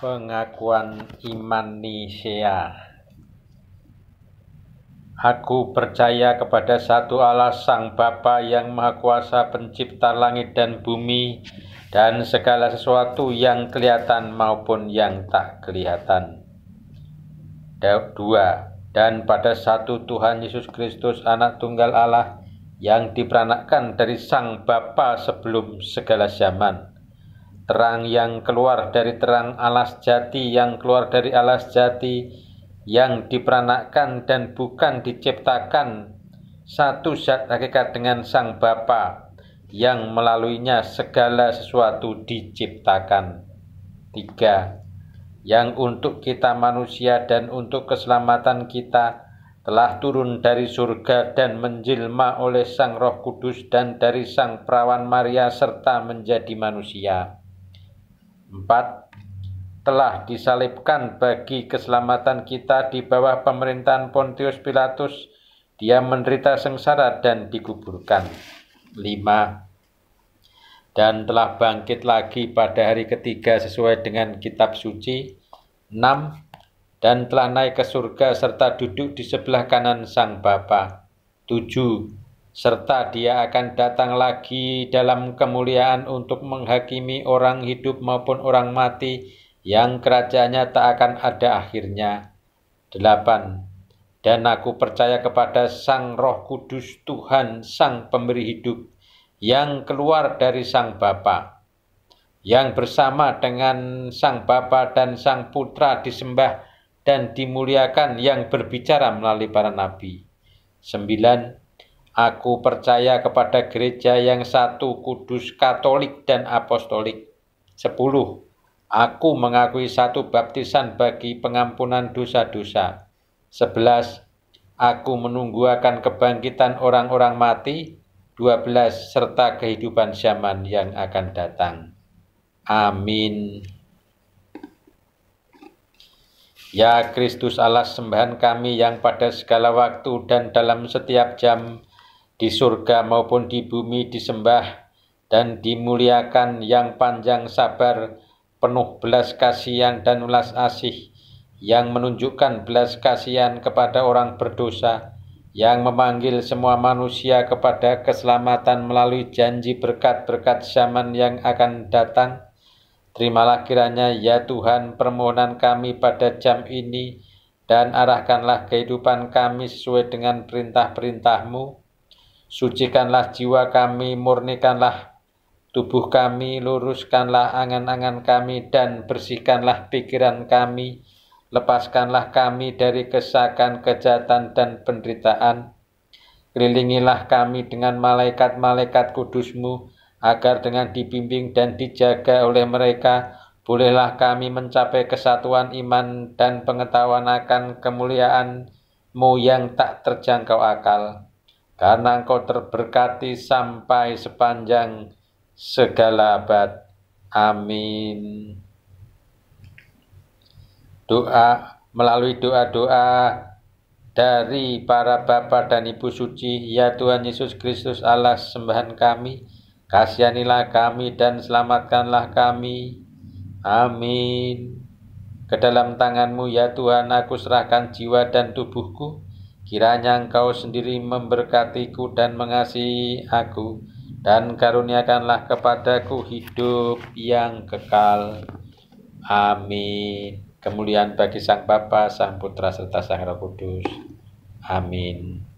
Pengakuan iman Nisea Aku percaya kepada satu Allah Sang Bapa yang Maha Kuasa pencipta langit dan bumi dan segala sesuatu yang kelihatan maupun yang tak kelihatan. Dua Dan pada satu Tuhan Yesus Kristus anak tunggal Allah yang diperanakan dari Sang Bapa sebelum segala zaman terang yang keluar dari terang alas jati, yang keluar dari alas jati, yang diperanakan dan bukan diciptakan satu zat hakikat dengan Sang Bapa yang melaluinya segala sesuatu diciptakan. Tiga, yang untuk kita manusia dan untuk keselamatan kita telah turun dari surga dan menjelma oleh Sang Roh Kudus dan dari Sang Perawan Maria serta menjadi manusia 4. Telah disalibkan bagi keselamatan kita di bawah pemerintahan Pontius Pilatus. Dia menderita sengsara dan dikuburkan. 5 dan telah bangkit lagi pada hari ketiga sesuai dengan kitab suci. 6. Dan telah naik ke surga serta duduk di sebelah kanan Sang Bapa. 7 serta dia akan datang lagi dalam kemuliaan untuk menghakimi orang hidup maupun orang mati yang kerajaannya tak akan ada akhirnya. 8. Dan aku percaya kepada Sang Roh Kudus Tuhan Sang Pemberi Hidup yang keluar dari Sang Bapa, yang bersama dengan Sang Bapa dan Sang Putra disembah dan dimuliakan yang berbicara melalui para nabi. 9 Aku percaya kepada gereja yang satu kudus katolik dan apostolik. Sepuluh. Aku mengakui satu baptisan bagi pengampunan dosa-dosa. 11. Aku menunggu akan kebangkitan orang-orang mati. Dua belas. Serta kehidupan zaman yang akan datang. Amin. Ya Kristus Allah sembahan kami yang pada segala waktu dan dalam setiap jam di surga maupun di bumi disembah dan dimuliakan yang panjang sabar, penuh belas kasihan dan ulas asih, yang menunjukkan belas kasihan kepada orang berdosa, yang memanggil semua manusia kepada keselamatan melalui janji berkat-berkat zaman yang akan datang. Terimalah kiranya ya Tuhan permohonan kami pada jam ini, dan arahkanlah kehidupan kami sesuai dengan perintah perintahmu mu Sucikanlah jiwa kami, murnikanlah tubuh kami, luruskanlah angan-angan kami, dan bersihkanlah pikiran kami. Lepaskanlah kami dari kesakan, kejahatan, dan penderitaan. Kelilingilah kami dengan malaikat-malaikat kudusmu, agar dengan dibimbing dan dijaga oleh mereka, bolehlah kami mencapai kesatuan iman dan pengetahuan akan kemuliaanMu yang tak terjangkau akal karena engkau terberkati sampai sepanjang segala abad. Amin. Doa melalui doa-doa dari para bapa dan ibu suci, ya Tuhan Yesus Kristus Allah sembahan kami, kasihanilah kami dan selamatkanlah kami. Amin. Kedalam tanganmu ya Tuhan aku serahkan jiwa dan tubuhku Kiranya engkau sendiri memberkatiku dan mengasihi aku, dan karuniakanlah kepadaku hidup yang kekal. Amin. Kemuliaan bagi Sang Bapa, Sang Putra, serta Sang Roh Kudus. Amin.